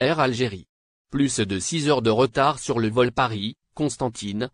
Air Algérie. Plus de 6 heures de retard sur le vol Paris, Constantine.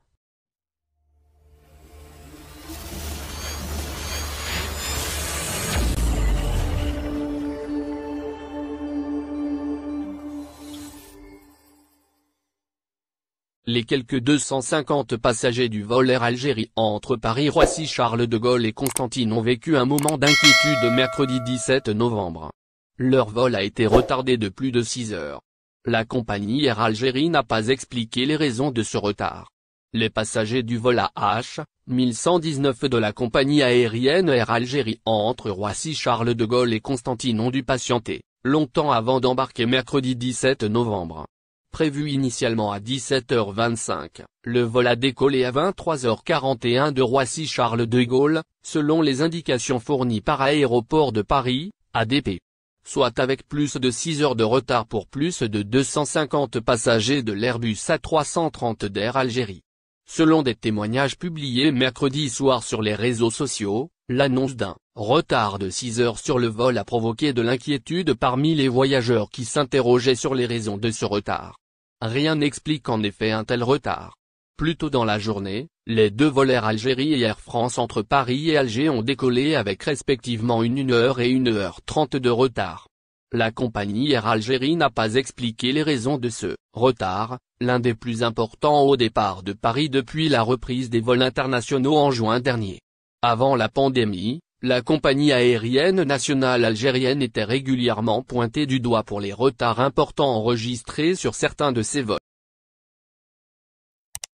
Les quelques 250 passagers du vol Air Algérie entre Paris-Roissy Charles de Gaulle et Constantine ont vécu un moment d'inquiétude mercredi 17 novembre. Leur vol a été retardé de plus de 6 heures. La compagnie Air Algérie n'a pas expliqué les raisons de ce retard. Les passagers du vol AH 1119 de la compagnie aérienne Air Algérie entre Roissy Charles de Gaulle et Constantine ont dû patienter, longtemps avant d'embarquer mercredi 17 novembre. Prévu initialement à 17h25, le vol a décollé à 23h41 de Roissy Charles de Gaulle, selon les indications fournies par Aéroport de Paris, ADP soit avec plus de 6 heures de retard pour plus de 250 passagers de l'Airbus A330 d'Air Algérie. Selon des témoignages publiés mercredi soir sur les réseaux sociaux, l'annonce d'un retard de 6 heures sur le vol a provoqué de l'inquiétude parmi les voyageurs qui s'interrogeaient sur les raisons de ce retard. Rien n'explique en effet un tel retard. Plus tôt dans la journée, les deux Air Algérie et Air France entre Paris et Alger ont décollé avec respectivement une 1h et 1h30 de retard. La compagnie Air Algérie n'a pas expliqué les raisons de ce retard, l'un des plus importants au départ de Paris depuis la reprise des vols internationaux en juin dernier. Avant la pandémie, la compagnie aérienne nationale algérienne était régulièrement pointée du doigt pour les retards importants enregistrés sur certains de ses vols.